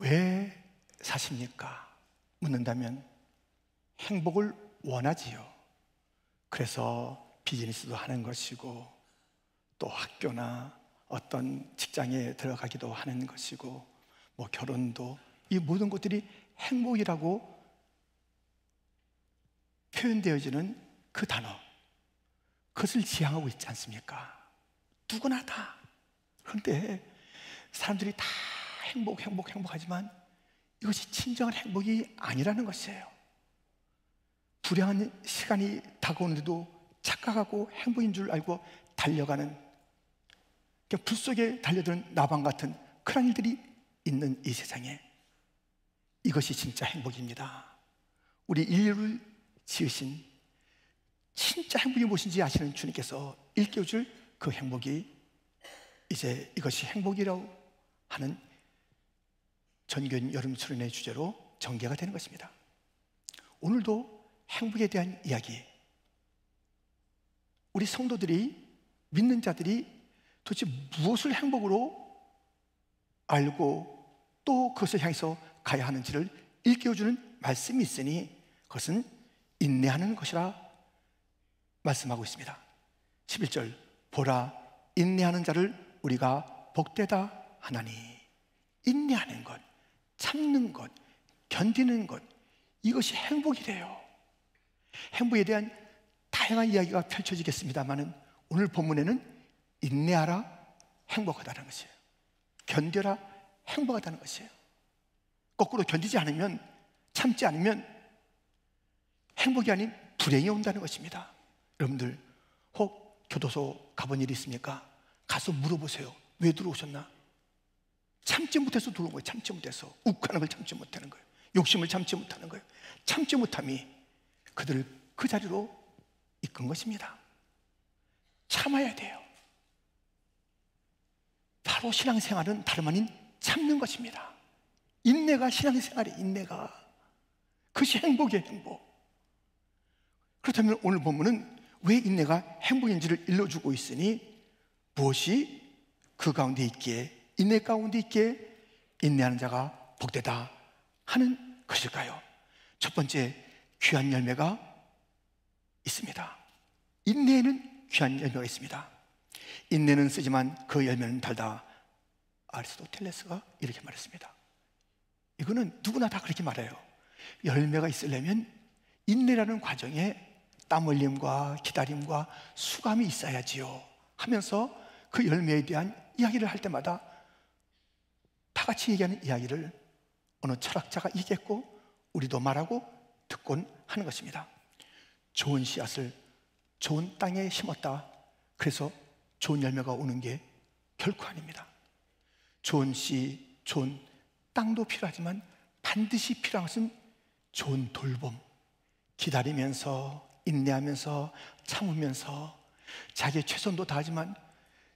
왜 사십니까? 묻는다면 행복을 원하지요. 그래서 비즈니스도 하는 것이고 또 학교나 어떤 직장에 들어가기도 하는 것이고 뭐 결혼도 이 모든 것들이 행복이라고 표현되어지는 그 단어 그것을 지향하고 있지 않습니까? 누구나 다 그런데 사람들이 다 행복, 행복, 행복하지만 이것이 진정한 행복이 아니라는 것이에요. 불행한 시간이 다가오는데도 착각하고 행복인 줄 알고 달려가는 그러니까 불 속에 달려드는 나방 같은 그런 일들이 있는 이 세상에 이것이 진짜 행복입니다. 우리 인류를 지으신 진짜 행복이 무엇인지 아시는 주님께서 일깨워줄 그 행복이 이제 이것이 행복이라고 하는 전교인 여름 수련회 주제로 전개가 되는 것입니다. 오늘도 행복에 대한 이야기. 우리 성도들이 믿는 자들이 도대체 무엇을 행복으로 알고 또 그것을 향해서 가야 하는지를 일깨워주는 말씀이 있으니 그것은 인내하는 것이라 말씀하고 있습니다. 11절 보라 인내하는 자를 우리가 복되다 하나니 인내하는 것 참는 것, 견디는 것, 이것이 행복이래요. 행복에 대한 다양한 이야기가 펼쳐지겠습니다만은 오늘 본문에는 인내하라 행복하다는 것이에요. 견뎌라 행복하다는 것이에요. 거꾸로 견디지 않으면 참지 않으면 행복이 아닌 불행이 온다는 것입니다. 여러분들 혹 교도소 가본 일이 있습니까? 가서 물어보세요. 왜 들어오셨나? 참지 못해서 들어온 거예요. 참지 못해서. 욱하는 걸 참지 못하는 거예요. 욕심을 참지 못하는 거예요. 참지 못함이 그들을 그 자리로 이끈 것입니다. 참아야 돼요. 바로 신앙생활은 다름 아닌 참는 것입니다. 인내가 신앙생활의 인내가. 그것이 행복이에요 행복. 그렇다면 오늘 본문은 왜 인내가 행복인지를 일러주고 있으니 무엇이 그 가운데 있기에 인내 가운데 있게 인내하는 자가 복되다 하는 것일까요? 첫 번째, 귀한 열매가 있습니다. 인내에는 귀한 열매가 있습니다. 인내는 쓰지만 그 열매는 달다. 아리스토텔레스가 이렇게 말했습니다. 이거는 누구나 다 그렇게 말해요. 열매가 있으려면 인내라는 과정에 땀 흘림과 기다림과 수감이 있어야지요. 하면서 그 열매에 대한 이야기를 할 때마다 다 같이 얘기하는 이야기를 어느 철학자가 얘기했고 우리도 말하고 듣곤 하는 것입니다. 좋은 씨앗을 좋은 땅에 심었다. 그래서 좋은 열매가 오는 게 결코 아닙니다. 좋은 씨, 좋은 땅도 필요하지만 반드시 필요한 것은 좋은 돌봄. 기다리면서, 인내하면서, 참으면서, 자기의 최선도 다하지만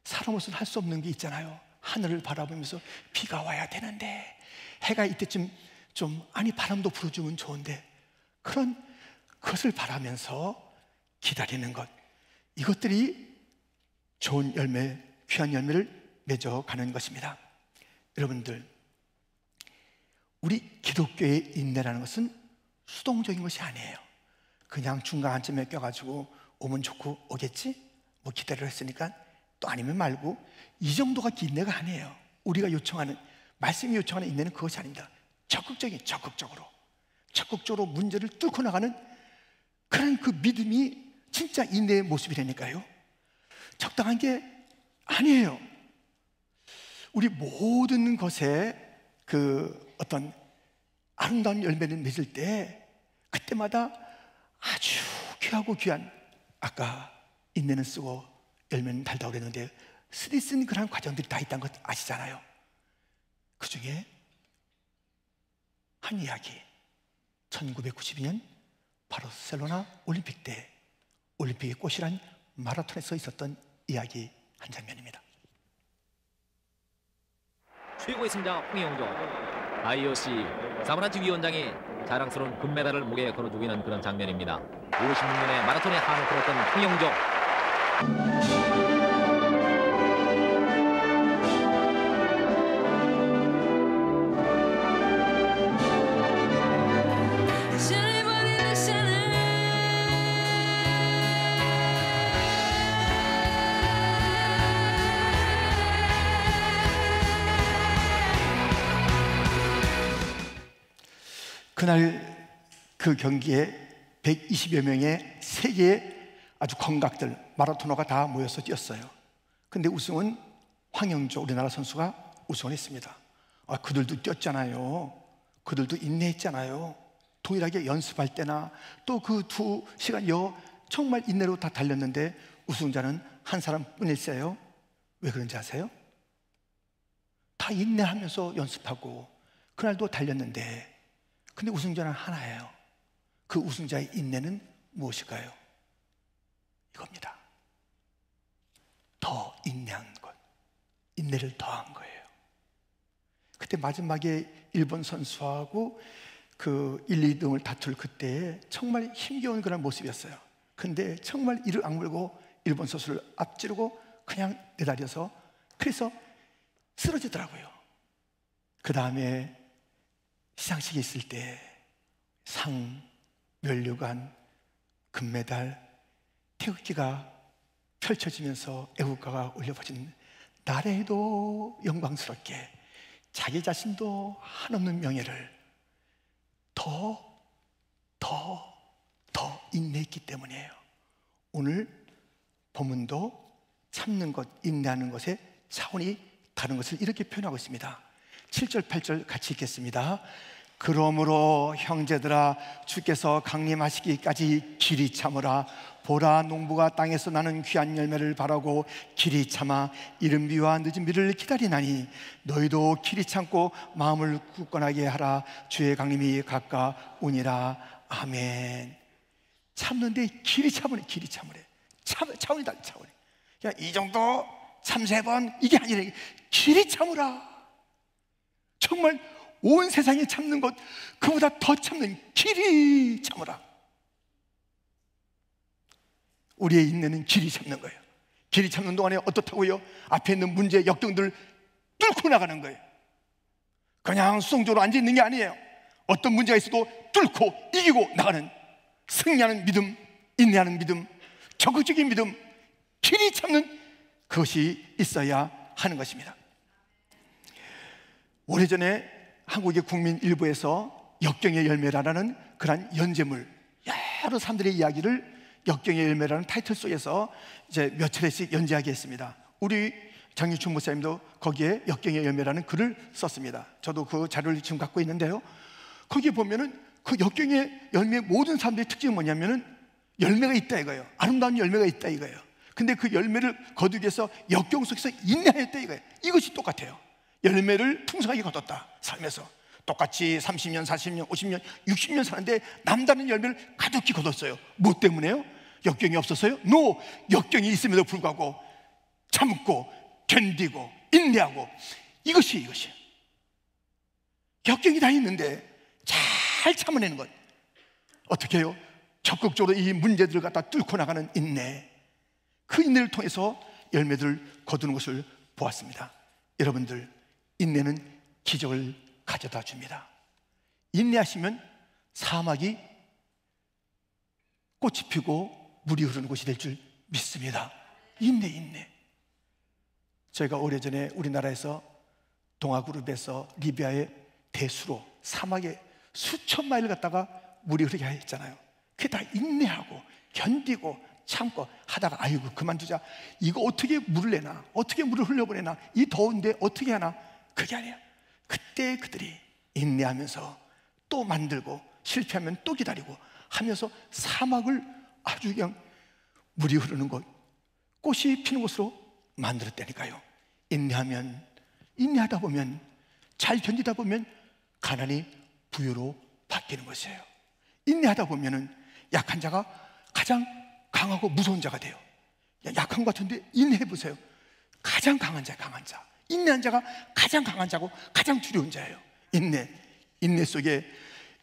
사람으로할수 없는 게 있잖아요. 하늘을 바라보면서 비가 와야 되는데 해가 이때쯤 좀 아니 바람도 불어주면 좋은데 그런 것을 바라면서 기다리는 것 이것들이 좋은 열매 귀한 열매를 맺어가는 것입니다 여러분들 우리 기독교의 인내라는 것은 수동적인 것이 아니에요 그냥 중간쯤에 껴가지고 오면 좋고 오겠지? 뭐 기다려 했으니까 또 아니면 말고 이 정도가 인내가 아니에요. 우리가 요청하는, 말씀이 요청하는 인내는 그것이 아닙니다. 적극적인, 적극적으로. 적극적으로 문제를 뚫고 나가는 그런 그 믿음이 진짜 인내의 모습이라니까요. 적당한 게 아니에요. 우리 모든 것에 그 어떤 아름다운 열매를 맺을 때 그때마다 아주 귀하고 귀한 아까 인내는 쓰고 열매는 달다고 그랬는데 쓰디쓴 그런 과정들이 다 있다는 것 아시잖아요. 그 중에 한 이야기. 1992년 바르셀로나 올림픽 때 올림픽의 꽃이란 마라톤에서 있었던 이야기 한 장면입니다. 최고의 승자 홍영조 IOC 사무란치 위원장이 자랑스러운 금메달을 목에 걸어주기는 그런 장면입니다. 56년에 마라톤에 한을 풀었던 홍영조 그날 그 경기에 120여 명의 세계의 아주 건각들, 마라토너가 다 모여서 뛰었어요. 근데 우승은 황영조 우리나라 선수가 우승을 했습니다. 아, 그들도 뛰었잖아요. 그들도 인내했잖아요. 동일하게 연습할 때나 또 그 두 시간여 정말 인내로 다 달렸는데 우승자는 한 사람뿐이었어요. 왜 그런지 아세요? 다 인내하면서 연습하고 그날도 달렸는데 근데 우승자는 하나예요. 그 우승자의 인내는 무엇일까요? 이겁니다. 더 인내한 것. 인내를 더한 거예요. 그때 마지막에 일본 선수하고 그 1, 2등을 다툴 그때에 정말 힘겨운 그런 모습이었어요. 근데 정말 이를 악물고 일본 선수를 앞지르고 그냥 내달려서 그래서 쓰러지더라고요. 그 다음에 시상식이 있을 때 상, 면류관, 금메달, 태극기가 펼쳐지면서 애국가가 울려 퍼진날에도 영광스럽게 자기 자신도 한없는 명예를 더, 더, 더 인내했기 때문이에요. 오늘 본문도 참는 것, 인내하는 것의 차원이 다른 것을 이렇게 표현하고 있습니다. 7절, 8절 같이 읽겠습니다. 그러므로 형제들아 주께서 강림하시기까지 길이 참으라 보라 농부가 땅에서 나는 귀한 열매를 바라고 길이 참아 이른 비와 늦은 비를 기다리나니 너희도 길이 참고 마음을 굳건하게 하라 주의 강림이 가까우니라 아멘 참는데 길이 참으래 길이 참으래 참, 참으다 참으래 그이 정도 참 세 번 이게 아니라 길이 참으라 정말 온 세상이 참는 것 그보다 더 참는 길이 참으라. 우리의 인내는 길이 참는 거예요. 길이 참는 동안에 어떻다고요? 앞에 있는 문제 역경들 뚫고 나가는 거예요. 그냥 수동적으로 앉아 있는 게 아니에요. 어떤 문제가 있어도 뚫고 이기고 나가는 승리하는 믿음, 인내하는 믿음, 적극적인 믿음, 길이 참는 그것이 있어야 하는 것입니다. 오래전에 한국의 국민 일부에서 역경의 열매라는 그러한 연재물 여러 사람들의 이야기를 역경의 열매라는 타이틀 속에서 이제 몇 차례씩 연재하게 했습니다. 우리 장유춘 목사님도 거기에 역경의 열매라는 글을 썼습니다. 저도 그 자료를 지금 갖고 있는데요. 거기에 보면은 그 역경의 열매 모든 사람들의 특징이 뭐냐면은 열매가 있다 이거예요. 아름다운 열매가 있다 이거예요. 근데 그 열매를 거두기 위해서 역경 속에서 인내했다 이거예요. 이것이 똑같아요. 열매를 풍성하게 거뒀다. 삶에서. 똑같이 30년, 40년, 50년, 60년 사는데 남다른 열매를 가득히 거뒀어요. 뭐 때문에요? 역경이 없었어요? No! 역경이 있음에도 불구하고 참고, 견디고, 인내하고 이것이 이것이 역경이 다 있는데 잘 참아내는 것. 어떻게 해요? 적극적으로 이 문제들을 갖다 뚫고 나가는 인내. 그 인내를 통해서 열매들을 거두는 것을 보았습니다. 여러분들, 인내는 기적을 가져다 줍니다. 인내하시면 사막이 꽃이 피고 물이 흐르는 곳이 될 줄 믿습니다. 인내, 인내. 저가 오래전에 우리나라에서 동아그룹에서 리비아의 대수로 사막에 수천 마일 갔다가 물이 흐르게 했잖아요. 그게 다 인내하고 견디고 참고 하다가 아이고 그만두자. 이거 어떻게 물을 내나? 어떻게 물을 흘려보내나? 이 더운데 어떻게 하나? 그게 아니에요. 그때 그들이 인내하면서 또 만들고 실패하면 또 기다리고 하면서 사막을 아주 그냥 물이 흐르는 곳, 꽃이 피는 곳으로 만들었다니까요. 인내하면, 인내하다 보면, 잘 견디다 보면 가난이 부유로 바뀌는 것이에요. 인내하다 보면 약한 자가 가장 강하고 무서운 자가 돼요. 약한 것 같은데 인내해 보세요. 가장 강한 자, 강한 자. 인내한 자가 가장 강한 자고 가장 두려운 자예요. 인내. 인내 속에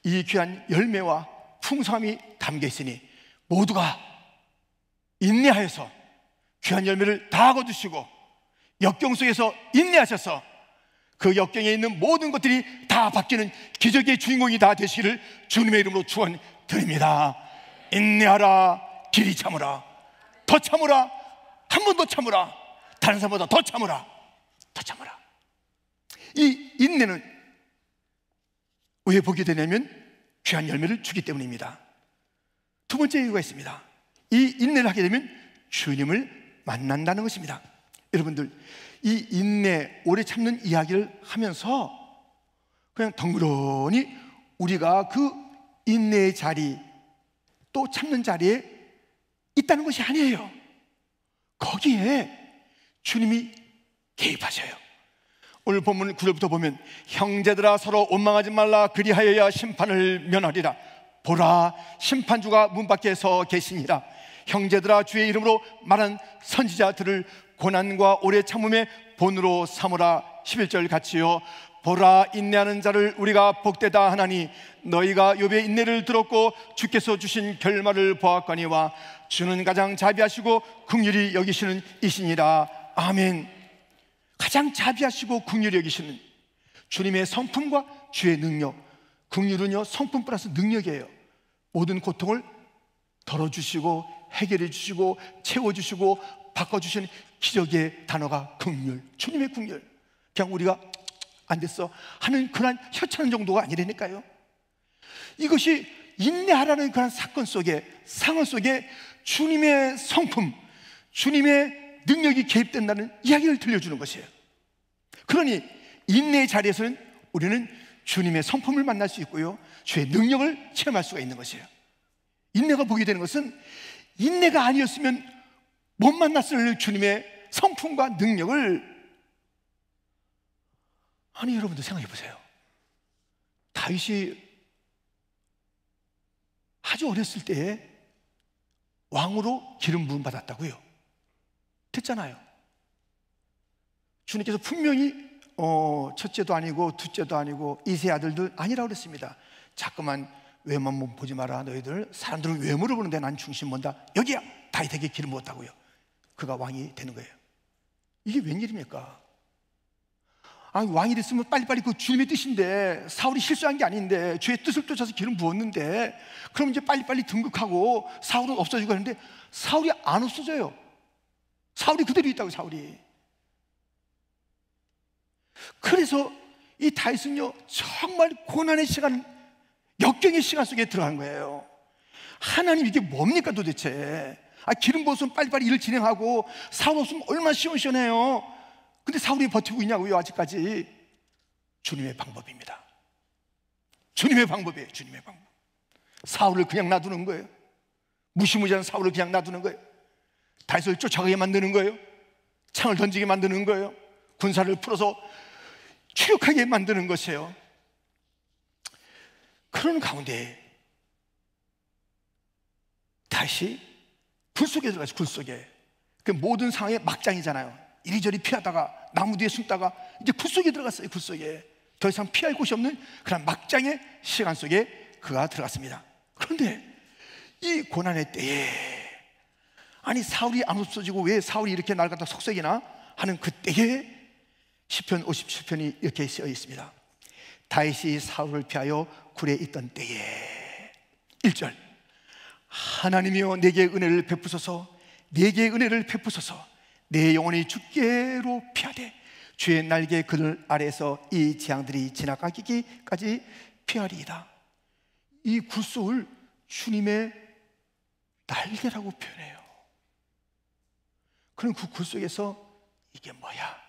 이 귀한 열매와 풍성함이 담겨 있으니 모두가 인내하여서 귀한 열매를 다 거두시고 역경 속에서 인내하셔서 그 역경에 있는 모든 것들이 다 바뀌는 기적의 주인공이 다 되시기를 주님의 이름으로 축원드립니다. 인내하라, 길이 참으라, 더 참으라, 한 번 더 참으라, 다른 사람보다 더 참으라. 다 참아라. 이 인내는 왜 보게 되냐면 귀한 열매를 주기 때문입니다. 두 번째 이유가 있습니다. 이 인내를 하게 되면 주님을 만난다는 것입니다. 여러분들, 이 인내, 오래 참는 이야기를 하면서 그냥 덩그러니 우리가 그 인내의 자리, 또 참는 자리에 있다는 것이 아니에요. 거기에 주님이 개입하셔요. 오늘 본문 9절부터 보면 형제들아 서로 원망하지 말라 그리하여야 심판을 면하리라. 보라 심판주가 문 밖에서 계시니라. 형제들아 주의 이름으로 말한 선지자들을 고난과 오래 참음의 본으로 삼으라 11절 같이요 보라 인내하는 자를 우리가 복되다 하나니 너희가 욥의 인내를 들었고 주께서 주신 결말을 보았거니와 주는 가장 자비하시고 긍휼히 여기시는 이신이라 아멘 가장 자비하시고 궁률이 여기시는 주님의 성품과 주의 능력. 궁률은요 성품 플러스 능력이에요. 모든 고통을 덜어주시고, 해결해주시고, 채워주시고, 바꿔주시는 기적의 단어가 국률. 주님의 국률. 그냥 우리가 안 됐어. 하는 그런 혀차는 정도가 아니라니까요. 이것이 인내하라는 그런 사건 속에, 상황 속에 주님의 성품, 주님의 능력이 개입된다는 이야기를 들려주는 것이에요. 그러니 인내의 자리에서는 우리는 주님의 성품을 만날 수 있고요. 주의 능력을 체험할 수가 있는 것이에요. 인내가 보게 되는 것은 인내가 아니었으면 못 만났을 주님의 성품과 능력을 아니 여러분도 생각해 보세요. 다윗이 아주 어렸을 때에 왕으로 기름 부음 받았다고요. 됐잖아요. 주님께서 분명히 어, 첫째도 아니고 둘째도 아니고 이 세 아들도 아니라고 그랬습니다. 자꾸만 외만 모 뭐 보지 마라 너희들 사람들은 외모를 보는데 난 중심 뭔다 여기야 다윗에게 길을 모었다고요 그가 왕이 되는 거예요. 이게 웬일입니까? 아, 왕이 됐으면 빨리빨리 그 주님의 뜻인데 사울이 실수한 게 아닌데 주의 뜻을 쫓아서 기름 부었는데 그럼 이제 빨리빨리 등극하고 사울은 없어지고 하는데 사울이 안 없어져요. 사울이 그대로 있다고 사울이. 그래서 이 다윗은요 정말 고난의 시간, 역경의 시간 속에 들어간 거예요. 하나님 이게 뭡니까 도대체? 아 기름 부으면 빨리빨리 일을 진행하고 사울 없으면 얼마나 시원시원해요. 근데 사울이 버티고 있냐고요 아직까지? 주님의 방법입니다. 주님의 방법이에요. 주님의 방법. 사울을 그냥 놔두는 거예요. 무시무시한 사울을 그냥 놔두는 거예요. 다윗을 쫓아가게 만드는 거예요. 창을 던지게 만드는 거예요. 군사를 풀어서 추격하게 만드는 것이에요. 그런 가운데 다시 굴 속에 들어가죠, 굴 속에. 그 모든 상황의 막장이잖아요. 이리저리 피하다가 나무 뒤에 숨다가 이제 굴 속에 들어갔어요, 굴 속에. 더 이상 피할 곳이 없는 그런 막장의 시간 속에 그가 들어갔습니다. 그런데 이 고난의 때에 아니 사울이 안 없어지고 왜 사울이 이렇게 날 갖다 속색이나 하는 그때에 시편 57편이 이렇게 쓰여 있습니다. 다윗이 사울을 피하여 굴에 있던 때에 1절 하나님이여 내게 은혜를 베푸소서 내게 은혜를 베푸소서 내 영혼이 주께로 피하되 주의 날개 그늘 아래서 이 재앙들이 지나가기까지 피하리이다. 이 굴속을 주님의 날개라고 표현해요. 그럼 그굴 속에서 이게 뭐야?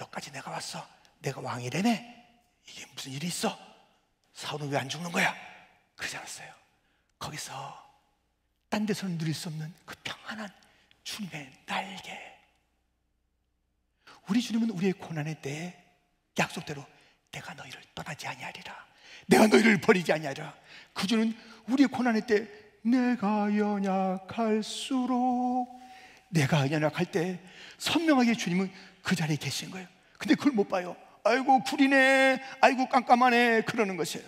여기까지 내가 왔어. 내가 왕이래네. 이게 무슨 일이 있어? 사울은 왜안 죽는 거야? 그러지 않았어요. 거기서 딴 데서는 누릴 수 없는 그 평안한 주님의 날개. 우리 주님은 우리의 고난에 대해 약속대로 내가 너희를 떠나지 아니하리라. 내가 너희를 버리지 아니하리라. 그 주는 우리의 고난의 때 내가 연약할수록 내가 연약할 때 선명하게 주님은 그 자리에 계신 거예요. 근데 그걸 못 봐요. 아이고 구리네, 아이고 깜깜하네 그러는 것이에요.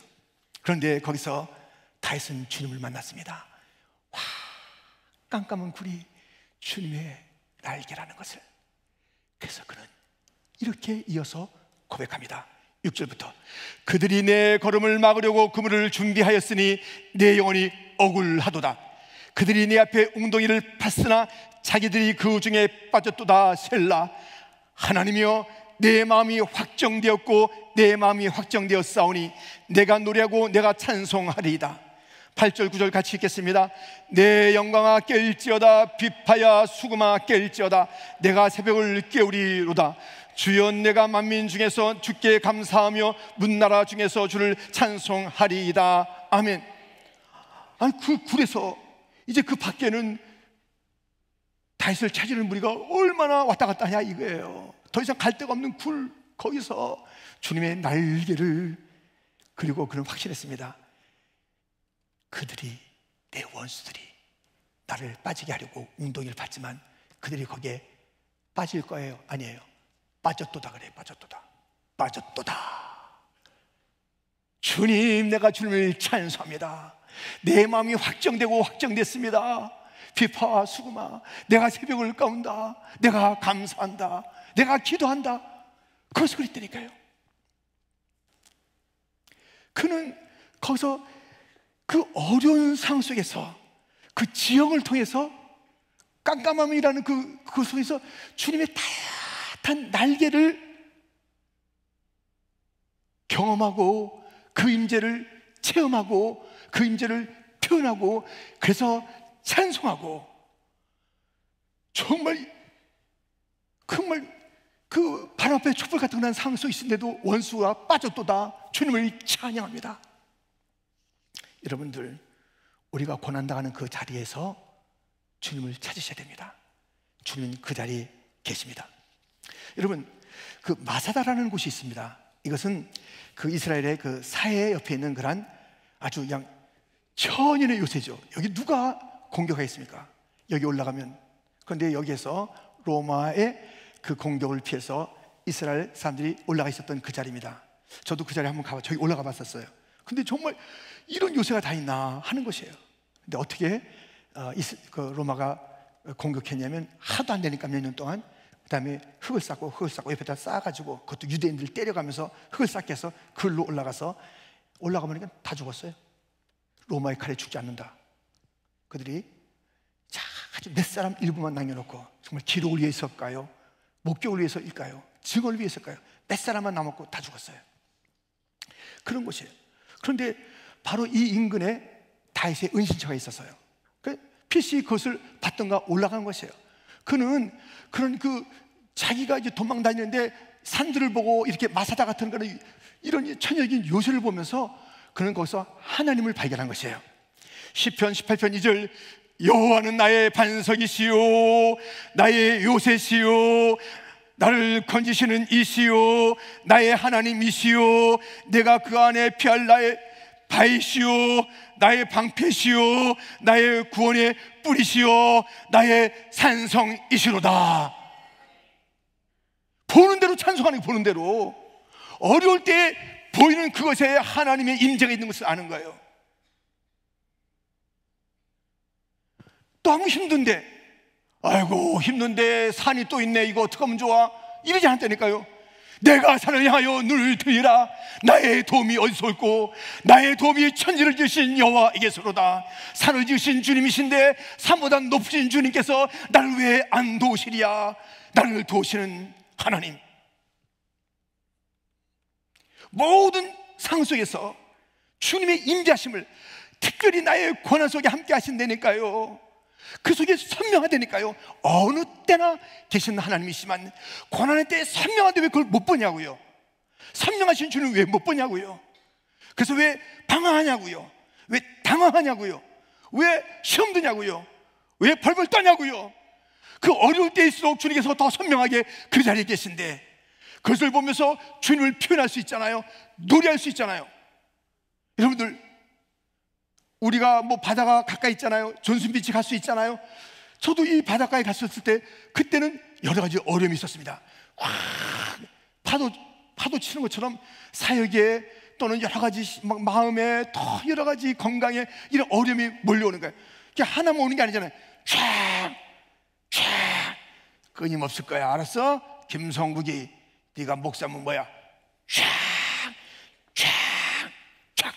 그런데 거기서 다윗은 주님을 만났습니다. 와, 깜깜한 구리 주님의 날개라는 것을. 그래서 그는 이렇게 이어서 고백합니다. 6절부터 그들이 내 걸음을 막으려고 그물을 준비하였으니 내 영혼이 억울하도다. 그들이 내 네 앞에 웅덩이를 팠으나 자기들이 그 중에 빠졌도다 셀라 하나님이여 내 마음이 확정되었고 내 마음이 확정되었사오니 내가 노래하고 내가 찬송하리이다 8절 9절 같이 읽겠습니다 내 영광아 깰지어다 비파야 수금아 깰지어다 내가 새벽을 깨우리로다 주여 내가 만민 중에서 주께 감사하며 문나라 중에서 주를 찬송하리이다 아멘 아니 그 굴에서 이제 그 밖에는 다윗을 찾으는 무리가 얼마나 왔다 갔다 하냐 이거예요. 더 이상 갈 데가 없는 굴 거기서 주님의 날개를 그리고 그는 확실했습니다. 그들이 내 원수들이 나를 빠지게 하려고 운동이를 봤지만 그들이 거기에 빠질 거예요. 아니에요. 빠졌도다 그래. 빠졌도다. 빠졌도다. 주님, 내가 주님을 찬송합니다. 내 마음이 확정되고 확정됐습니다. 비파와 수금아, 내가 새벽을 까운다. 내가 감사한다. 내가 기도한다. 그래서 그랬다니까요. 그는 거기서 그 어려운 상황 속에서 그 지형을 통해서 깜깜함이라는 그, 그 속에서 주님의 다양한 날개를 경험하고 그 임재를 체험하고 그 임재를 표현하고 그래서 찬송하고 정말 정말 그바발 앞에 촛불 같은 난 상황 속 있는데도 원수가 빠졌도다 주님을 찬양합니다. 여러분들 우리가 고난 당하는 그 자리에서 주님을 찾으셔야 됩니다. 주님은 그 자리에 계십니다. 여러분 그 마사다라는 곳이 있습니다. 이것은 그 이스라엘의 그 사해 옆에 있는 그런 아주 양 천인의 요새죠. 여기 누가 공격하겠습니까? 여기 올라가면. 그런데 여기에서 로마의 그 공격을 피해서 이스라엘 사람들이 올라가 있었던 그 자리입니다. 저도 그 자리에 한번 가봐, 저기 올라가 봤었어요. 근데 정말 이런 요새가 다 있나 하는 것이에요. 근데 어떻게 어, 이스, 그 로마가 공격했냐면 하도 안 되니까 몇 년 동안 그 다음에 흙을 쌓고 흙을 쌓고 옆에다 쌓아가지고 그것도 유대인들 때려가면서 흙을 쌓게 해서 글로 올라가서 올라가보니까 다 죽었어요. 로마의 칼에 죽지 않는다. 그들이 아주 몇 사람 일부만 남겨놓고 정말 기록을 위해서일까요? 목격을 위해서일까요? 증언을 위해서일까요? 몇 사람만 남았고 다 죽었어요. 그런 곳이에요. 그런데 바로 이 인근에 다윗의 은신처가 있었어요. 그 필시 그것을 받던가 올라간 것이에요. 그는 그런 그 자기가 이제 도망 다니는데 산들을 보고 이렇게 마사다 같은 그런 이런 천여인 요새를 보면서 그는 거기서 하나님을 발견한 것이에요. 10편 18편 2절 여호와는 나의 반석이시요 나의 요새시요 나를 건지시는 이시요 나의 하나님이시요 내가 그 안에 피할 나의 바이시요 나의 방패시요 나의 구원의 뿌리시요 나의 산성이시로다 보는 대로 찬송하는 보는 대로 어려울 때 보이는 그것에 하나님의 임재가 있는 것을 아는 거예요. 너무 힘든데, 아이고, 힘든데 산이 또 있네. 이거 어떡하면 좋아? 이러지 않다니까요. 내가 산을 향하여 눈을 들이라 나의 도움이 어디서 올고 나의 도움이 천지를 지으신 여와에게서로다 산을 지으신 주님이신데 산보다 높으신 주님께서 나를 왜 안 도우시랴 나를 도우시는 하나님 모든 상 속에서 주님의 임자심을 특별히 나의 권한 속에 함께 하신다니까요. 그 속에 선명하다니까요. 어느 때나 계신 하나님이시만 권한의 때에 선명한데 왜 그걸 못 보냐고요. 선명하신 주님 왜 못 보냐고요. 그래서 왜 방황하냐고요. 왜 당황하냐고요. 왜 시험 드냐고요. 왜 벌벌 떠냐고요. 그 어려울 때일수록 주님께서 더 선명하게 그 자리에 계신데 그것을 보면서 주님을 표현할 수 있잖아요. 노래할 수 있잖아요. 여러분들, 우리가 뭐 바다가 가까이 있잖아요. 전슨비치갈수 있잖아요. 저도 이 바닷가에 갔었을 때 그때는 여러 가지 어려움이 있었습니다. 확 파도 파도 치는 것처럼 사역에 또는 여러 가지 막 마음에 더 여러 가지 건강에 이런 어려움이 몰려오는 거예요. 이게 하나만 오는 게 아니잖아요. 쫙쫙 끊임없을 거야. 알았어? 김성국이 네가 목사면 뭐야? 샥, 샥, 샥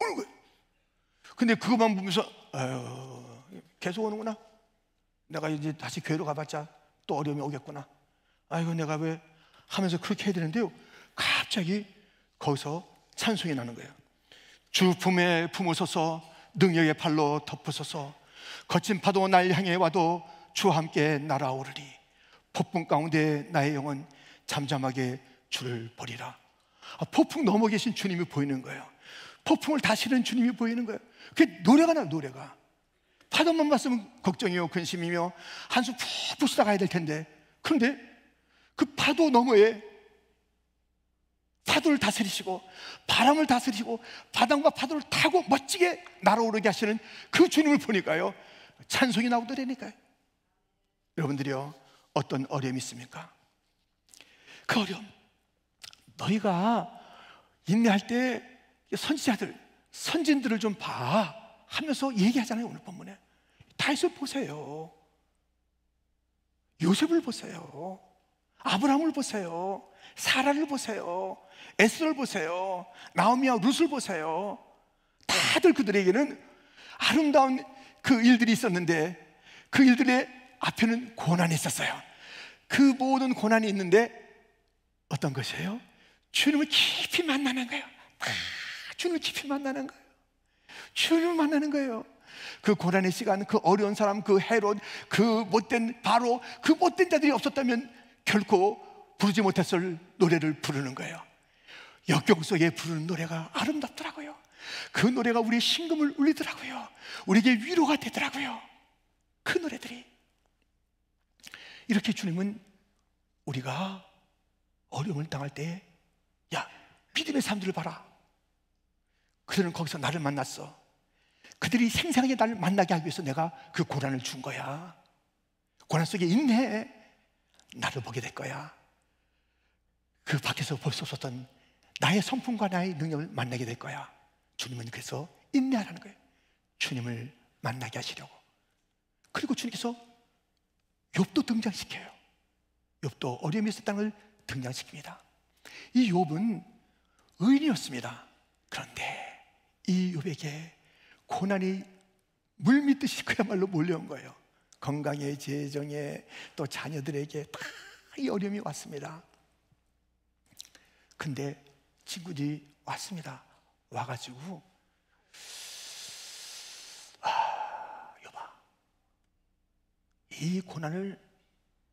오는 거야. 근데 그것만 보면서 아 계속 오는구나. 내가 이제 다시 교회로 가봤자 또 어려움이 오겠구나. 아이고 내가 왜 하면서 그렇게 해야 되는데요. 갑자기 거기서 찬송이 나는 거예요. 주 품에 품으소서 능력의 팔로 덮으소서 거친 파도 날 향해 와도 주와 함께 날아오르리 폭풍 가운데 나의 영혼 잠잠하게 줄을 버리라. 아, 폭풍 넘어 계신 주님이 보이는 거예요. 폭풍을 다스는 주님이 보이는 거예요. 그 노래가 나 노래가. 파도만 봤으면 걱정이요, 근심이며 한숨 푹푹 쓰다 가야 될 텐데. 그런데 그 파도 너머에 파도를 다스리시고 바람을 다스리시고 바람과 파도를 타고 멋지게 날아오르게 하시는 그 주님을 보니까요 찬송이 나오더라니까요 여러분들이요 어떤 어려움이 있습니까? 그 어려움. 너희가 인내할 때 선지자들, 선진들을 좀 봐. 하면서 얘기하잖아요, 오늘 본문에. 다이소 보세요. 요셉을 보세요. 아브라함을 보세요. 사라를 보세요. 에스를 보세요. 나오미와 룻을 보세요. 다들 그들에게는 아름다운 그 일들이 있었는데 그 일들의 앞에는 고난이 있었어요. 그 모든 고난이 있는데 어떤 것이에요? 주님을 깊이 만나는 거예요. 아, 주님을 깊이 만나는 거예요. 주님을 만나는 거예요. 그 고난의 시간, 그 어려운 사람, 그 헤롯, 그 못된 바로 그 못된 자들이 없었다면 결코 부르지 못했을 노래를 부르는 거예요. 역경 속에 부르는 노래가 아름답더라고요. 그 노래가 우리의 심금을 울리더라고요. 우리에게 위로가 되더라고요. 그 노래들이. 이렇게 주님은 우리가 어려움을 당할 때야 믿음의 사람들을 봐라 그들은 거기서 나를 만났어 그들이 생생하게 나를 만나게 하기 위해서 내가 그 고난을 준 거야 고난 속에 인내 나를 보게 될 거야 그 밖에서 볼 수 없었던 나의 선풍과 나의 능력을 만나게 될 거야 주님은 그래서 인내하라는 거예요 주님을 만나게 하시려고 그리고 주님께서 욥도 등장시켜요 욥도 어려움이 있었다는 걸 등장시킵니다. 이 욥은 의인이었습니다. 그런데 이 욥에게 고난이 물밑듯이 그야말로 몰려온 거예요. 건강에, 재정에, 또 자녀들에게 다 이 어려움이 왔습니다. 근데 친구들이 왔습니다. 와가지고, 아, 여봐. 이 고난을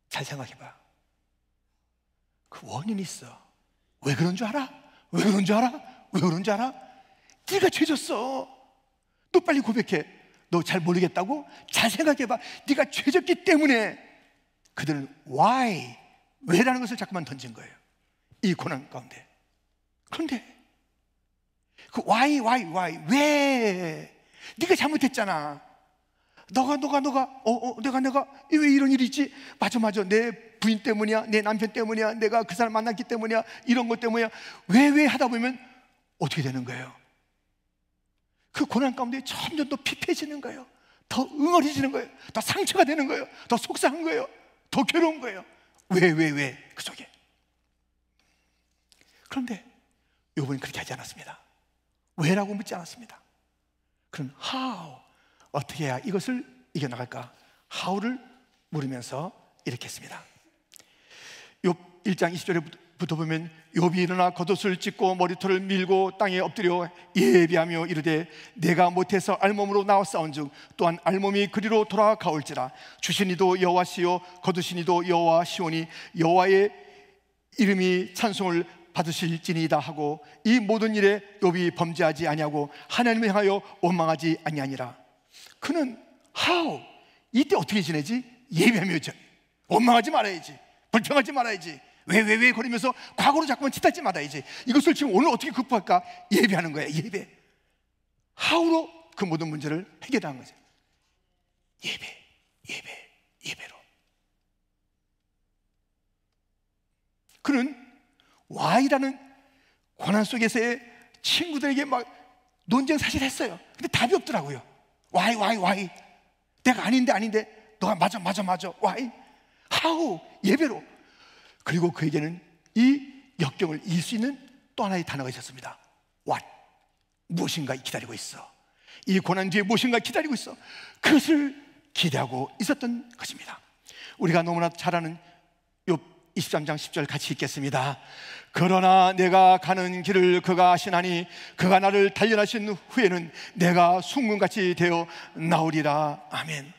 잘 생각해봐. 그 원인이 있어. 왜 그런 줄 알아? 왜 그런 줄 알아? 왜 그런 줄 알아? 네가 죄졌어. 너 빨리 고백해. 너 잘 모르겠다고? 잘 생각해봐. 네가 죄졌기 때문에 그들은 why 왜라는 것을 자꾸만 던진 거예요. 이 고난 가운데. 그런데 그 why why why 왜 네가 잘못했잖아. 너가 너가 너가 어, 어 내가 내가 왜 이런 일이 있지? 맞아 맞아 내 부인 때문이야 내 남편 때문이야 내가 그 사람 만났기 때문이야 이런 것 때문이야 왜왜 하다 보면 어떻게 되는 거예요? 그 고난 가운데 점점 더 피폐해지는 거예요 더 응어리지는 거예요 더 상처가 되는 거예요 더 속상한 거예요 더 괴로운 거예요 왜 왜 왜그 속에 그런데 요번엔 그렇게 하지 않았습니다 왜라고 묻지 않았습니다 그럼 how 어떻게 해야 이것을 이겨나갈까? 하우를 물으면서 이렇게 했습니다. 욥 1장 20절부터 보면 욥이 일어나 겉옷을 찢고 머리털을 밀고 땅에 엎드려 예비하며 이르되 내가 못해서 알몸으로 나와 싸운즉 또한 알몸이 그리로 돌아가올지라 주신이도 여호와시요 거두신이도 여호와시오니 여호와의 이름이 찬송을 받으실지니이다 하고 이 모든 일에 욥이 범죄하지 아니하고 하나님을 향하여 원망하지 아니하니라 그는 하우 이때 어떻게 지내지? 예배하며 전 원망하지 말아야지 불평하지 말아야지 왜 왜 왜 거리면서 과거로 자꾸만 치닫지 말아야지 이것을 지금 오늘 어떻게 극복할까? 예배하는 거야 예배 하우로그 모든 문제를 해결하는 거죠 예배 예배 예배로 그는 와이라는 권한 속에서의 친구들에게 막 논쟁 사실 했어요 근데 답이 없더라고요 Why, why, why? 내가 아닌데 아닌데 너가 맞아, 맞아, 맞아. Why? How? 예배로. 그리고 그에게는 이 역경을 이길 수 있는 또 하나의 단어가 있었습니다. What? 무엇인가 기다리고 있어. 이 고난 뒤에 무엇인가 기다리고 있어. 그것을 기대하고 있었던 것입니다. 우리가 너무나 잘 아는 23장 10절 같이 읽겠습니다. 그러나 내가 가는 길을 그가 하시나니 그가 나를 단련하신 후에는 내가 순금같이 되어 나오리라. 아멘.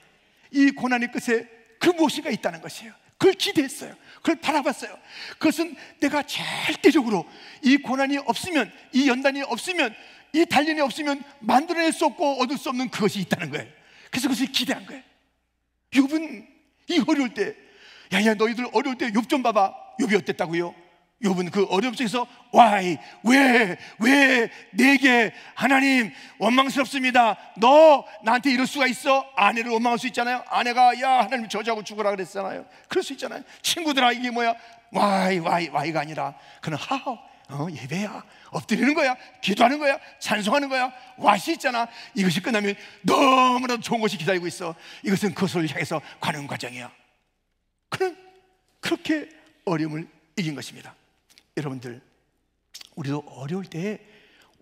이 고난의 끝에 그 무엇인가 있다는 것이에요. 그걸 기대했어요. 그걸 바라봤어요. 그것은 내가 절대적으로 이 고난이 없으면, 이 연단이 없으면, 이 단련이 없으면 만들어낼 수 없고 얻을 수 없는 그것이 있다는 거예요. 그래서 그것을 기대한 거예요. 욥은 이 어려울 때, 야야 너희들 어려울 때 욥 좀 봐봐. 욥이 어땠다고요? 욥은 그 어려움 속에서 why 왜왜 내게 하나님 원망스럽습니다. 너 나한테 이럴 수가 있어? 아내를 원망할 수 있잖아요. 아내가 야 하나님 저자고 죽으라 그랬잖아요. 그럴 수 있잖아요. 친구들아 이게 뭐야? why why why가 아니라 그는 how 어, 예배야. 엎드리는 거야. 기도하는 거야. 찬송하는 거야. 와시 있잖아. 이것이 끝나면 너무나 좋은 것이 기다리고 있어. 이것은 그것을 향해서 가는 과정이야. 그는 그렇게 어려움을 이긴 것입니다. 여러분들, 우리도 어려울 때에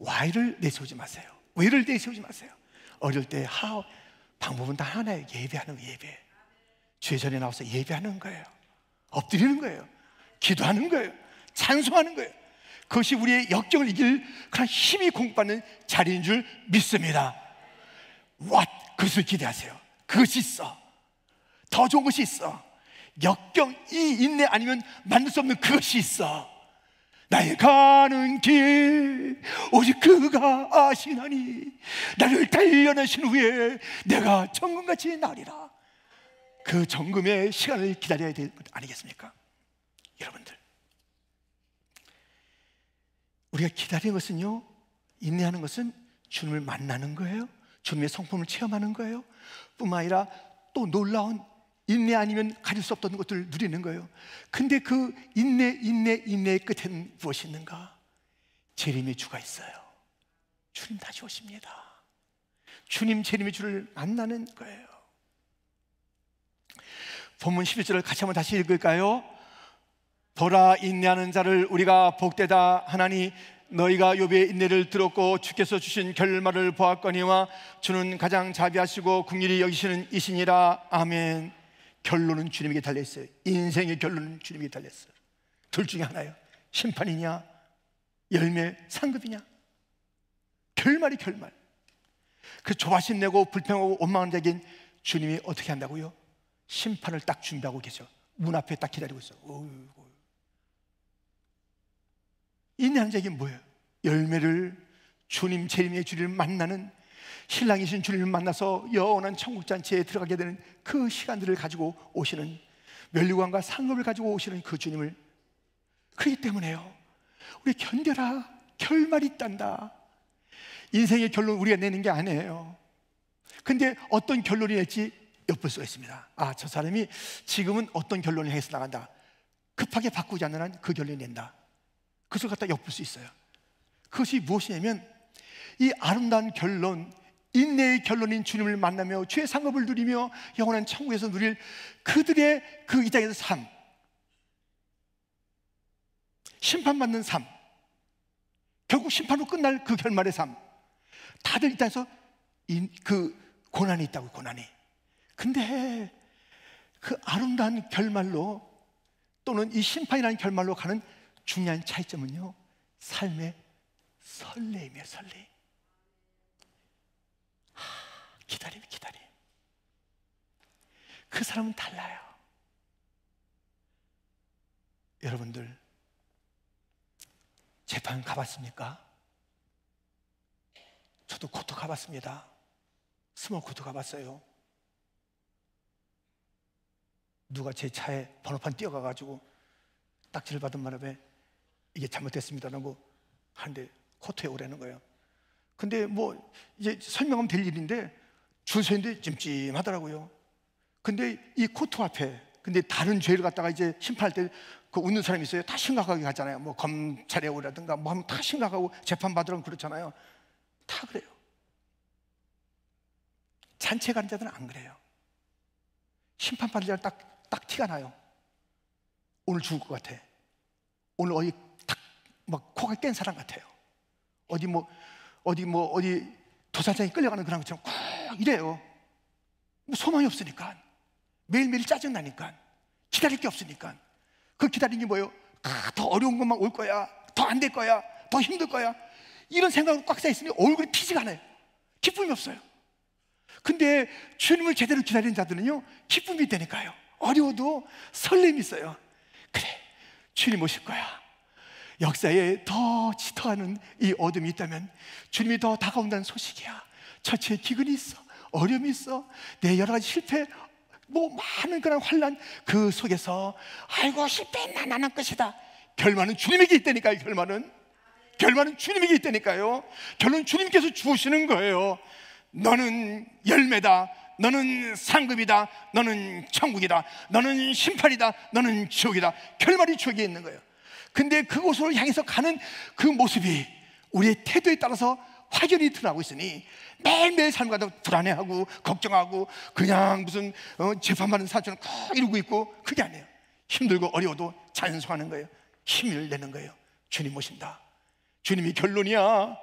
w h 를 내세우지 마세요. 왜를 내세우지 마세요. 어려울 때 how, 방법은 다 하나예요. 예배하는 거 예배. 죄 전에 나와서 예배하는 거예요. 엎드리는 거예요. 기도하는 거예요. 찬송하는 거예요. 그것이 우리의 역경을 이길 그런 힘이 공급받는 자리인 줄 믿습니다. What? 그것을 기대하세요. 그것이 있어. 더 좋은 것이 있어. 역경, 이 인내 아니면 만들 수 없는 그것이 있어. 나의 가는 길 오직 그가 아시나니 나를 단련하신 후에 내가 정금같이 나리라 그 정금의 시간을 기다려야 될 것 아니겠습니까? 여러분들 우리가 기다리는 것은요 인내하는 것은 주님을 만나는 거예요 주님의 성품을 체험하는 거예요 뿐만 아니라 또 놀라운 인내 아니면 가질 수 없던 것들을 누리는 거예요. 근데 그 인내, 인내, 인내의 끝에 무엇이 있는가? 재림의 주가 있어요. 주님 다시 오십니다. 주님 재림의 주를 만나는 거예요. 본문 11절을 같이 한번 다시 읽을까요? 보라 인내하는 자를 우리가 복되다 하나니 너희가 욥의 인내를 들었고 주께서 주신 결말을 보았거니와 주는 가장 자비하시고 국리를 여기시는 이신이라 아멘. 결론은 주님에게 달려있어요. 인생의 결론은 주님에게 달려있어요. 둘 중에 하나예요. 심판이냐, 열매 상급이냐. 결말이 결말. 그 조바심 내고 불평하고 원망하는 자긴 주님이 어떻게 한다고요? 심판을 딱 준비하고 계셔. 문 앞에 딱 기다리고 있어. 어이구. 인내하는 자긴 뭐예요? 열매를 주님 재림의 주를 만나는 신랑이신 주님을 만나서 영원한 천국잔치에 들어가게 되는 그 시간들을 가지고 오시는 멸류관과 상급을 가지고 오시는 그 주님을 그렇기 때문에요 우리 견뎌라 결말이 있단다 인생의 결론 우리가 내는 게 아니에요 근데 어떤 결론이 될지 엿볼 수가 있습니다 아 저 사람이 지금은 어떤 결론을 향해서 나간다 급하게 바꾸지 않는 한 그 결론이 낸다 그것을 갖다 엿볼 수 있어요 그것이 무엇이냐면 이 아름다운 결론 인내의 결론인 주님을 만나며 죄 상업을 누리며 영원한 천국에서 누릴 그들의 그이 땅에서 삶 심판받는 삶 결국 심판으로 끝날 그 결말의 삶 다들 이 땅에서 인, 그 고난이 있다고 고난이 근데 그 아름다운 결말로 또는 이 심판이라는 결말로 가는 중요한 차이점은요 삶의 설레임이에요 설레임 기다림, 기다림. 그 사람은 달라요. 여러분들, 재판 가봤습니까? 저도 코트 가봤습니다. 스모 코트 가봤어요. 누가 제 차에 번호판 띄어가가지고 딱지를 받은 바람에 이게 잘못됐습니다라고 하는데 코트에 오라는 거예요. 근데 뭐 이제 설명하면 될 일인데 줄서 있는데 찜찜하더라고요. 근데 이 코트 앞에, 근데 다른 죄를 갖다가 이제 심판할 때그 웃는 사람이 있어요. 다 심각하게 가잖아요. 뭐 검찰에 오라든가 뭐 하면 다 심각하고 재판받으라면 그렇잖아요. 다 그래요. 잔체 가는 자들은 안 그래요. 심판받을 자는 딱, 딱 티가 나요. 오늘 죽을 것 같아. 오늘 어디 탁, 막 코가 깬 사람 같아요. 어디 뭐, 어디 뭐, 어디 도사장이 끌려가는 그런 것처럼 딱 이래요. 뭐 소망이 없으니까. 매일매일 짜증나니까. 기다릴 게 없으니까. 그 기다리는 게 뭐예요? 아, 더 어려운 것만 올 거야. 더 안 될 거야. 더 힘들 거야. 이런 생각으로 꽉 차있으니 얼굴이 피지가 않아요. 기쁨이 없어요. 근데 주님을 제대로 기다리는 자들은요, 기쁨이 되니까요. 어려워도 설렘이 있어요. 그래, 주님 오실 거야. 역사에 더 짙어가는 이 어둠이 있다면 주님이 더 다가온다는 소식이야. 처치의 기근이 있어, 어려움이 있어, 내 여러 가지 실패, 뭐 많은 그런 환란 그 속에서 아이고 실패했나 나는 것이다. 결말은 주님에게 있다니까요. 결말은 결말은 주님에게 있다니까요. 결론 주님께서 주시는 거예요. 너는 열매다. 너는 상급이다. 너는 천국이다. 너는 심판이다. 너는 지옥이다. 결말이 지옥에 있는 거예요. 근데 그곳으로 향해서 가는 그 모습이 우리의 태도에 따라서 확연히 드러나고 있으니 매일매일 삶과다 불안해하고 걱정하고 그냥 무슨 어, 재판받는 사람처럼 꼭 이러고 있고 그게 아니에요. 힘들고 어려워도 찬송하는 거예요. 힘을 내는 거예요. 주님 모신다. 주님이 결론이야.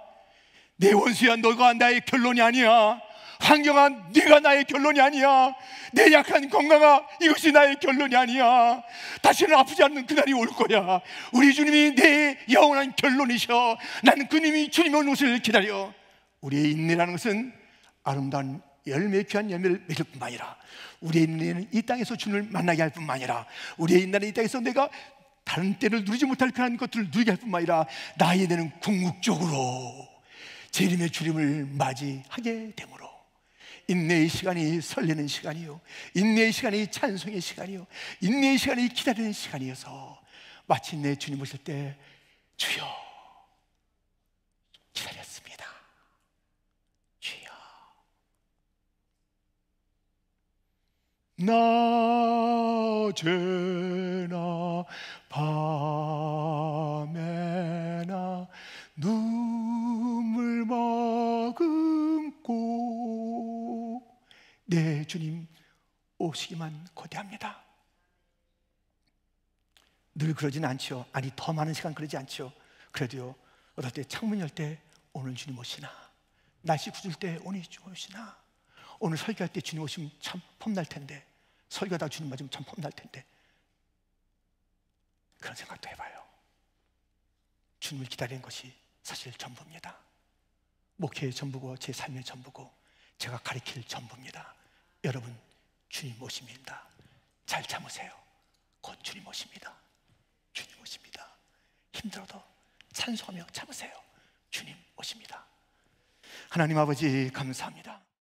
내 원수야 너가 나의 결론이 아니야. 환경아 네가 나의 결론이 아니야 내 약한 건강아 이것이 나의 결론이 아니야 다시는 아프지 않는 그날이 올 거야 우리 주님이 내 영원한 결론이셔 나는 그님이 주님의 옷을 기다려 우리의 인내라는 것은 아름다운 열매의 귀한 열매를 맺을 뿐만 아니라 우리의 인내는 이 땅에서 주님을 만나게 할 뿐만 아니라 우리의 인내는 이 땅에서 내가 다른 때를 누리지 못할 그런 것들을 누리게 할 뿐만 아니라 나의 내는 궁극적으로 재림의 주님을 맞이하게 되므로 인내의 시간이 설레는 시간이요. 인내의 시간이 찬송의 시간이요. 인내의 시간이 기다리는 시간이어서 마침내 주님 오실 때 주여 기다렸습니다. 주여 낮에나 주님 오시기만 고대합니다. 늘 그러진 않죠. 아니, 더 많은 시간 그러지 않죠. 그래도요, 어떨 때 창문 열 때 오늘 주님 오시나. 날씨 굳을 때 오늘 주님 오시나. 오늘 설교할 때 주님 오시면 참 폼 날 텐데. 설교하다 주님 맞으면 참 폼 날 텐데. 그런 생각도 해봐요. 주님을 기다리는 것이 사실 전부입니다. 목회의 전부고 제 삶의 전부고 제가 가리킬 전부입니다. 여러분 주님 오십니다. 잘 참으세요. 곧 주님 오십니다. 주님 오십니다. 힘들어도 찬송하며 참으세요. 주님 오십니다. 하나님 아버지 감사합니다.